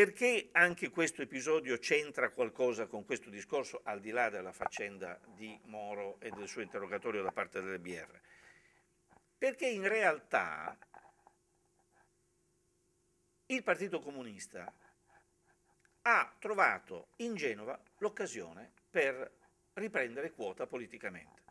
Perché anche questo episodio c'entra qualcosa con questo discorso, al di là della faccenda di Moro e del suo interrogatorio da parte delle BR? Perché in realtà il Partito Comunista ha trovato in Genova l'occasione per riprendere quota politicamente.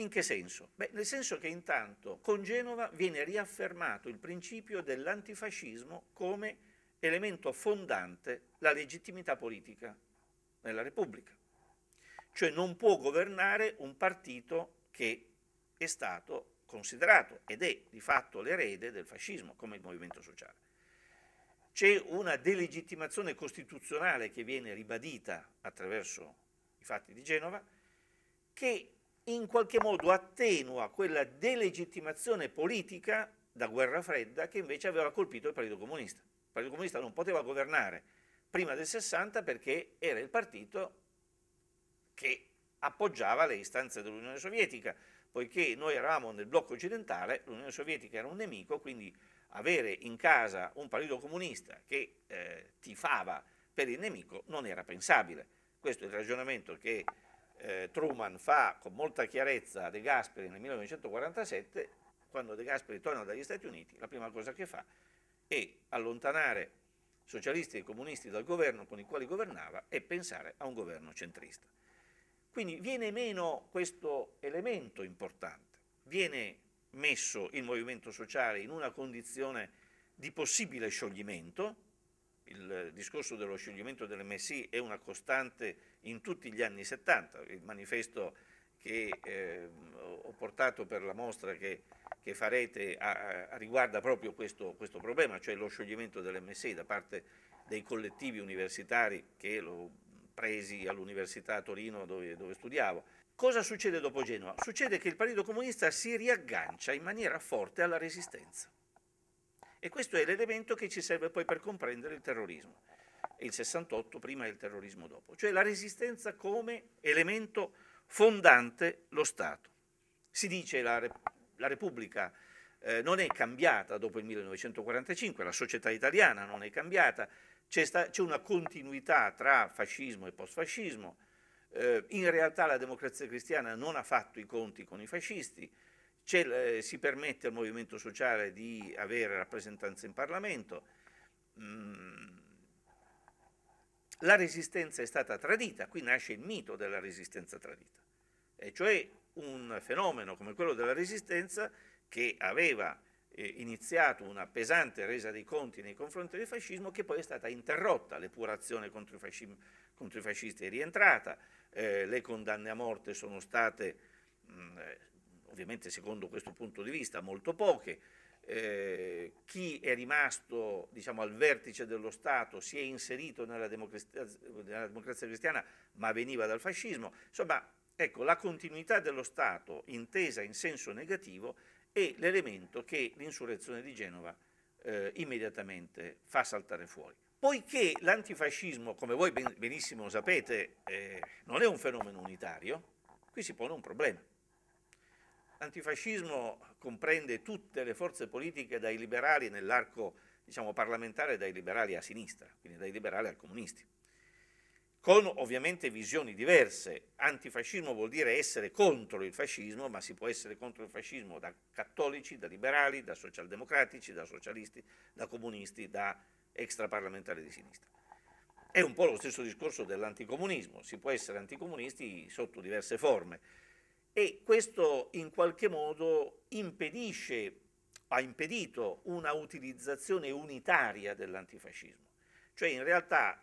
In che senso? Beh, nel senso che intanto con Genova viene riaffermato il principio dell'antifascismo come elemento fondante la legittimità politica nella Repubblica. Cioè non può governare un partito che è stato considerato ed è di fatto l'erede del fascismo come il movimento sociale. C'è una delegittimazione costituzionale che viene ribadita attraverso i fatti di Genova che in qualche modo attenua quella delegittimazione politica da guerra fredda che invece aveva colpito il Partito Comunista. Partito Comunista non poteva governare prima del 60 perché era il partito che appoggiava le istanze dell'Unione Sovietica, poiché noi eravamo nel blocco occidentale, l'Unione Sovietica era un nemico, quindi avere in casa un partito comunista che eh, tifava per il nemico non era pensabile. Questo è il ragionamento che eh, Truman fa con molta chiarezza a De Gasperi nel 1947, quando De Gasperi torna dagli Stati Uniti, la prima cosa che fa è e allontanare socialisti e comunisti dal governo con i quali governava e pensare a un governo centrista. Quindi viene meno questo elemento importante, viene messo il movimento sociale in una condizione di possibile scioglimento, il discorso dello scioglimento dell'MSI è una costante in tutti gli anni 70, il manifesto che eh, ho portato per la mostra che che farete a, a riguarda proprio questo, questo, problema, cioè lo scioglimento dell'MSI da parte dei collettivi universitari che l'ho presi all'Università a Torino dove, dove studiavo. Cosa succede dopo Genova? Succede che il Partito Comunista si riaggancia in maniera forte alla resistenza. E questo è l'elemento che ci serve poi per comprendere il terrorismo. Il 68 prima e il terrorismo dopo. Cioè la resistenza come elemento fondante lo Stato. Si dice la la Repubblica eh, non è cambiata dopo il 1945, la società italiana non è cambiata, c'è, una continuità tra fascismo e postfascismo, eh, in realtà la democrazia cristiana non ha fatto i conti con i fascisti, eh, si permette al movimento sociale di avere rappresentanza in Parlamento, mm, la resistenza è stata tradita, qui nasce il mito della resistenza tradita, e cioè un fenomeno come quello della resistenza che aveva eh, iniziato una pesante resa dei conti nei confronti del fascismo che poi è stata interrotta, l'epurazione contro, contro, i fascisti è rientrata, eh, le condanne a morte sono state, mh, mm, eh, ovviamente secondo questo punto di vista, molto poche, eh, chi è rimasto diciamo, al vertice dello Stato si è inserito nella democrazia, nella democrazia cristiana ma veniva dal fascismo, insomma Ecco, la continuità dello Stato intesa in senso negativo è l'elemento che l'insurrezione di Genova eh, immediatamente fa saltare fuori. Poiché l'antifascismo, come voi benissimo sapete, eh, non è un fenomeno unitario, qui si pone un problema. L'antifascismo comprende tutte le forze politiche dai liberali nell'arco diciamo, parlamentare, dai liberali a sinistra, quindi dai liberali al comunisti con ovviamente visioni diverse. Antifascismo vuol dire essere contro il fascismo, ma si può essere contro il fascismo da cattolici, da liberali, da socialdemocratici, da socialisti, da comunisti, da extraparlamentari di sinistra. È un po' lo stesso discorso dell'anticomunismo, si può essere anticomunisti sotto diverse forme e questo in qualche modo impedisce, ha impedito una utilizzazione unitaria dell'antifascismo. Cioè in realtà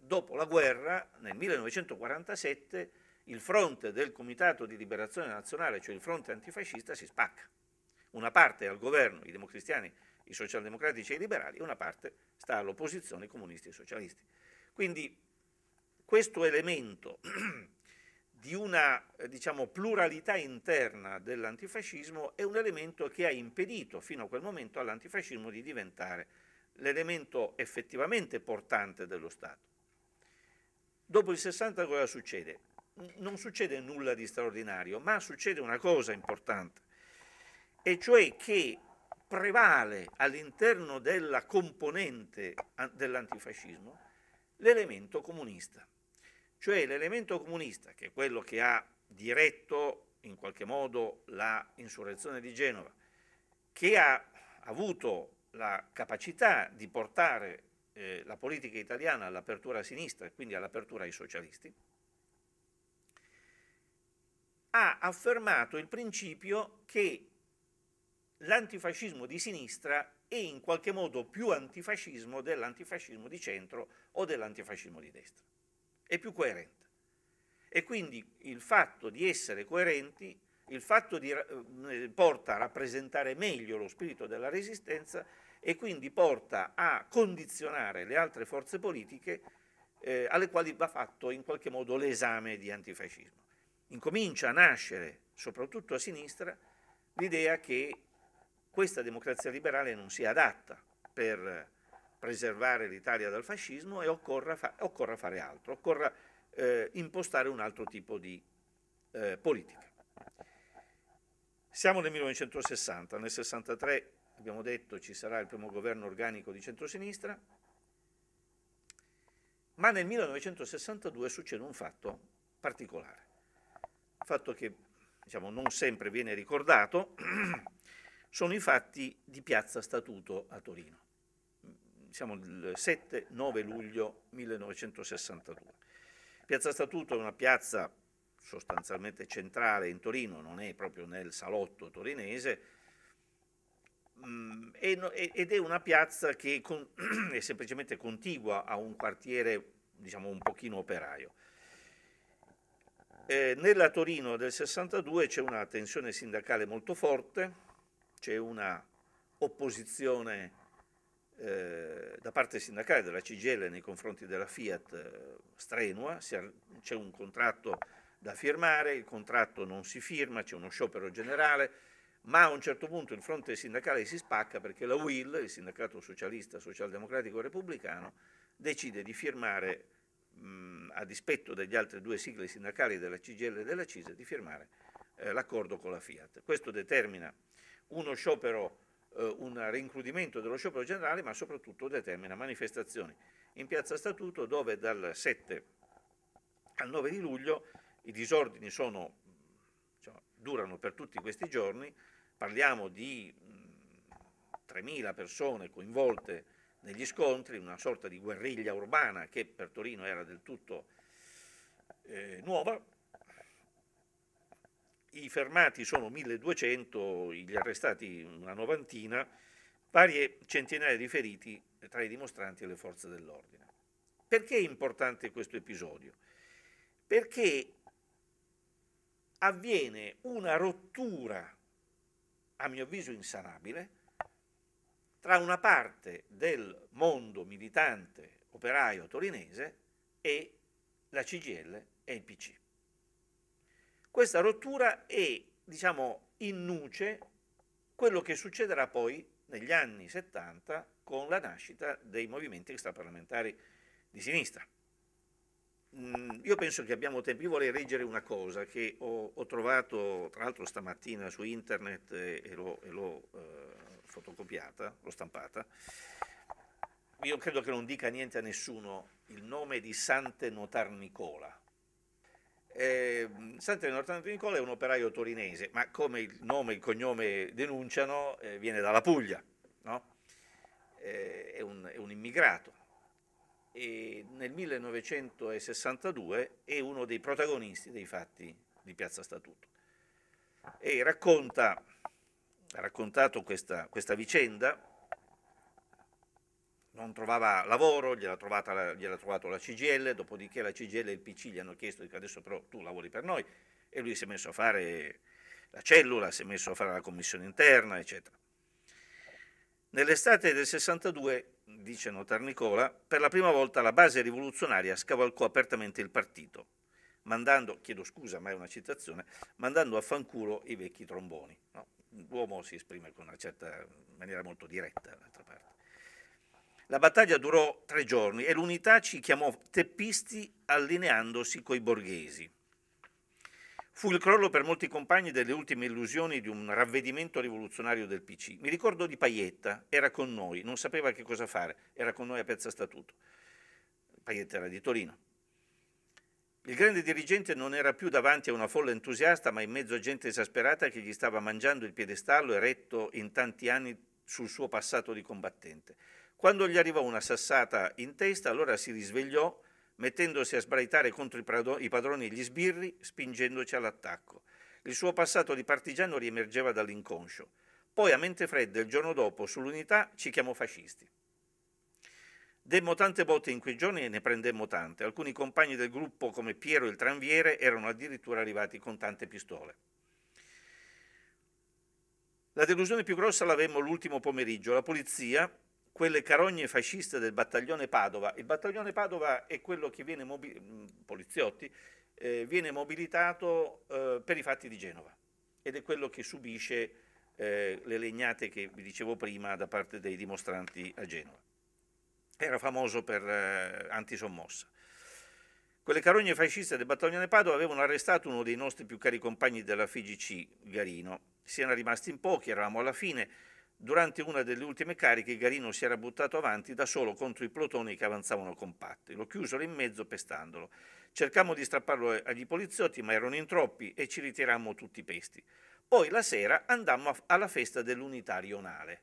dopo la guerra, nel 1947, il fronte del Comitato di Liberazione Nazionale, cioè il fronte antifascista, si spacca. Una parte è al governo, i democristiani, i socialdemocratici e i liberali, e una parte sta all'opposizione, i comunisti e i socialisti. Quindi questo elemento di una diciamo, pluralità interna dell'antifascismo è un elemento che ha impedito fino a quel momento all'antifascismo di diventare l'elemento effettivamente portante dello Stato. Dopo il 60 cosa succede? Non succede nulla di straordinario, ma succede una cosa importante, e cioè che prevale all'interno della componente dell'antifascismo l'elemento comunista, cioè l'elemento comunista, che è quello che ha diretto in qualche modo la insurrezione di Genova, che ha avuto la capacità di portare eh, la politica italiana all'apertura a sinistra e quindi all'apertura ai socialisti, ha affermato il principio che l'antifascismo di sinistra è in qualche modo più antifascismo dell'antifascismo di centro o dell'antifascismo di destra. È più coerente. E quindi il fatto di essere coerenti il fatto di, eh, eh, porta a rappresentare meglio lo spirito della resistenza e quindi porta a condizionare le altre forze politiche eh, alle quali va fatto in qualche modo l'esame di antifascismo. Incomincia a nascere, soprattutto a sinistra, l'idea che questa democrazia liberale non sia adatta per preservare l'Italia dal fascismo e occorra, fa occorra fare altro, occorra eh, impostare un altro tipo di eh, politica. Siamo nel 1960, nel 63 abbiamo detto ci sarà il primo governo organico di centrosinistra, ma nel 1962 succede un fatto particolare, un fatto che diciamo, non sempre viene ricordato, sono i fatti di Piazza Statuto a Torino. Siamo il 7-9 luglio 1962. Piazza Statuto è una piazza sostanzialmente centrale in Torino, non è proprio nel salotto torinese, mm, ed è una piazza che è semplicemente contigua a un quartiere diciamo un pochino operaio. Eh, nella Torino del 62 c'è una tensione sindacale molto forte, c'è una opposizione eh, da parte sindacale della CGL nei confronti della Fiat eh, strenua, c'è un contratto da firmare, il contratto non si firma, c'è uno sciopero generale, ma a un certo punto il fronte sindacale si spacca perché la UIL, il sindacato socialista, socialdemocratico e repubblicano, decide di firmare, mh, a dispetto degli altri due sigle sindacali della CGL e della CISA, di firmare eh, l'accordo con la Fiat. Questo determina uno sciopero, eh, un rincrudimento dello sciopero generale, ma soprattutto determina manifestazioni in Piazza Statuto dove dal 7 al 9 di luglio i disordini sono, diciamo, durano per tutti questi giorni, parliamo di 3.000 mm, persone coinvolte negli scontri, una sorta di guerriglia urbana che per Torino era del tutto eh, nuova. I fermati sono 1200, gli arrestati una novantina, varie centinaia di feriti tra i dimostranti e le forze dell'ordine. Perché è importante questo episodio? Perché avviene una rottura, a mio avviso insanabile, tra una parte del mondo militante operaio torinese e la CGL e il PC. Questa rottura è, diciamo, in nuce quello che succederà poi negli anni 70 con la nascita dei movimenti extraparlamentari di sinistra. Mm, io penso che abbiamo tempo, io vorrei leggere una cosa che ho, ho trovato tra l'altro stamattina su internet e, e l'ho, e l'ho eh, fotocopiata, l'ho stampata. Io credo che non dica niente a nessuno il nome di Sante Notar Nicola. Eh, Sante Notar Nicola è un operaio torinese, ma come il nome e il cognome denunciano, eh, viene dalla Puglia, no? eh, è, un, è un immigrato e nel 1962 è uno dei protagonisti dei fatti di Piazza Statuto e racconta, ha raccontato questa, questa vicenda, non trovava lavoro, gliel'ha trovata, gliela trovato la CGL, dopodiché la CGL e il PC gli hanno chiesto che adesso però tu lavori per noi e lui si è messo a fare la cellula, si è messo a fare la commissione interna, eccetera. Nell'estate del 62, dice Notar Nicola, per la prima volta la base rivoluzionaria scavalcò apertamente il partito, mandando, chiedo scusa ma è una citazione, mandando a fanculo i vecchi tromboni. No? L'uomo si esprime con una certa maniera molto diretta, d'altra parte. La battaglia durò tre giorni e l'unità ci chiamò teppisti allineandosi coi borghesi. Fu il crollo per molti compagni delle ultime illusioni di un ravvedimento rivoluzionario del PC. Mi ricordo di Paietta, era con noi, non sapeva che cosa fare, era con noi a Piazza Statuto. Paietta era di Torino. Il grande dirigente non era più davanti a una folla entusiasta, ma in mezzo a gente esasperata che gli stava mangiando il piedestallo eretto in tanti anni sul suo passato di combattente. Quando gli arrivò una sassata in testa, allora si risvegliò, mettendosi a sbraitare contro i padroni e gli sbirri, spingendoci all'attacco. Il suo passato di partigiano riemergeva dall'inconscio. Poi a mente fredda il giorno dopo sull'unità ci chiamò fascisti. Demmo tante botte in quei giorni e ne prendemmo tante. Alcuni compagni del gruppo, come Piero il tranviere, erano addirittura arrivati con tante pistole. La delusione più grossa l'avemmo l'ultimo pomeriggio. La polizia, quelle carogne fasciste del battaglione Padova. Il battaglione Padova è quello che viene, mm, poliziotti, eh, viene mobilitato eh, per i fatti di Genova ed è quello che subisce eh, le legnate che vi dicevo prima da parte dei dimostranti a Genova. Era famoso per eh, antisommossa. Quelle carogne fasciste del battaglione Padova avevano arrestato uno dei nostri più cari compagni della FIGC, Garino. Si erano rimasti in pochi, eravamo alla fine, Durante una delle ultime cariche Garino si era buttato avanti da solo contro i plotoni che avanzavano compatti. Lo chiusero in mezzo pestandolo. Cercammo di strapparlo agli poliziotti, ma erano in troppi e ci ritirammo tutti pesti. Poi la sera andammo alla festa dell'unità rionale.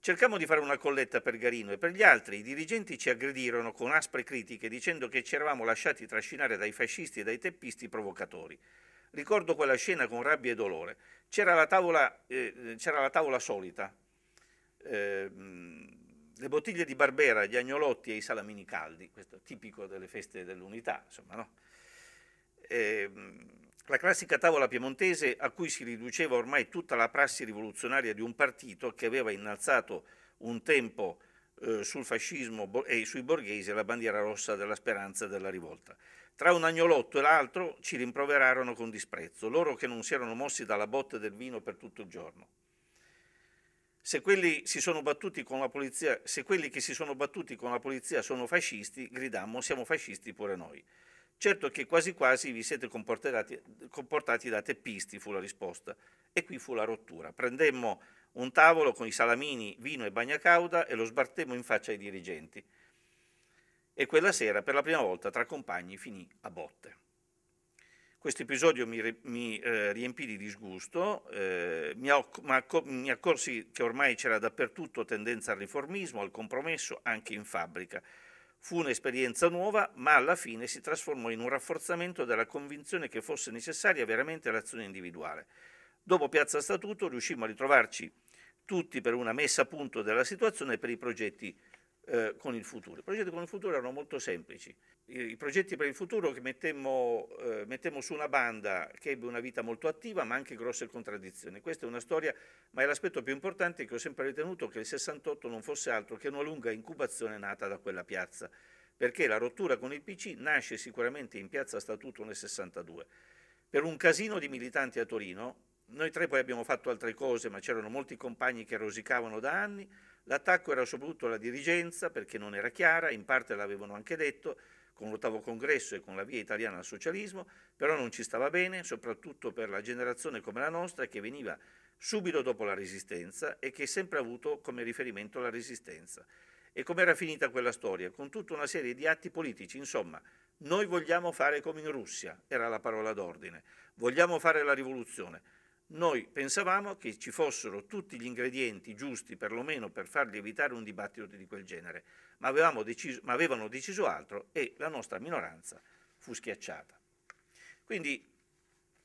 Cercammo di fare una colletta per Garino e per gli altri. I dirigenti ci aggredirono con aspre critiche dicendo che ci eravamo lasciati trascinare dai fascisti e dai teppisti provocatori. Ricordo quella scena con rabbia e dolore c'era la tavola, eh, c'era la tavola solita, eh, le bottiglie di Barbera, gli agnolotti e i salamini caldi, questo tipico delle feste dell'unità, insomma, no? Eh, la classica tavola piemontese a cui si riduceva ormai tutta la prassi rivoluzionaria di un partito che aveva innalzato un tempo eh, sul fascismo e sui borghesi la bandiera rossa della speranza della rivolta. Tra un agnolotto e l'altro ci rimproverarono con disprezzo, loro che non si erano mossi dalla botte del vino per tutto il giorno. Se quelli, polizia, se quelli che si sono battuti con la polizia sono fascisti, gridammo siamo fascisti pure noi. Certo che quasi quasi vi siete comportati da teppisti, fu la risposta. E qui fu la rottura. Prendemmo un tavolo con i salamini, vino e bagnacauda e lo sbartemmo in faccia ai dirigenti e quella sera per la prima volta tra compagni finì a botte. Questo episodio mi, mi eh, riempì di disgusto, eh, mi, accor mi accorsi che ormai c'era dappertutto tendenza al riformismo, al compromesso, anche in fabbrica. Fu un'esperienza nuova, ma alla fine si trasformò in un rafforzamento della convinzione che fosse necessaria veramente l'azione individuale. Dopo Piazza Statuto riuscimmo a ritrovarci tutti per una messa a punto della situazione e per i progetti eh, con il futuro. I progetti con il futuro erano molto semplici. I, i progetti per il futuro che mettemmo, eh, mettemmo, su una banda che ebbe una vita molto attiva ma anche grosse contraddizioni. Questa è una storia, ma è l'aspetto più importante che ho sempre ritenuto che il 68 non fosse altro che una lunga incubazione nata da quella piazza, perché la rottura con il PC nasce sicuramente in piazza Statuto nel 62. Per un casino di militanti a Torino, noi tre poi abbiamo fatto altre cose, ma c'erano molti compagni che rosicavano da anni, L'attacco era soprattutto alla dirigenza perché non era chiara, in parte l'avevano anche detto, con l'ottavo congresso e con la via italiana al socialismo, però non ci stava bene, soprattutto per la generazione come la nostra che veniva subito dopo la resistenza e che ha sempre avuto come riferimento la resistenza. E com'era finita quella storia? Con tutta una serie di atti politici, insomma, noi vogliamo fare come in Russia, era la parola d'ordine, vogliamo fare la rivoluzione noi pensavamo che ci fossero tutti gli ingredienti giusti perlomeno per fargli evitare un dibattito di quel genere, ma, deciso, ma avevano deciso altro e la nostra minoranza fu schiacciata. Quindi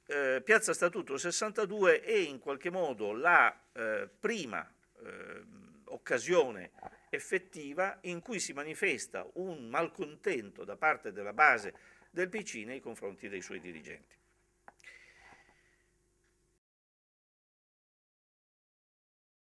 eh, Piazza Statuto 62 è in qualche modo la eh, prima eh, occasione effettiva in cui si manifesta un malcontento da parte della base del PC nei confronti dei suoi dirigenti.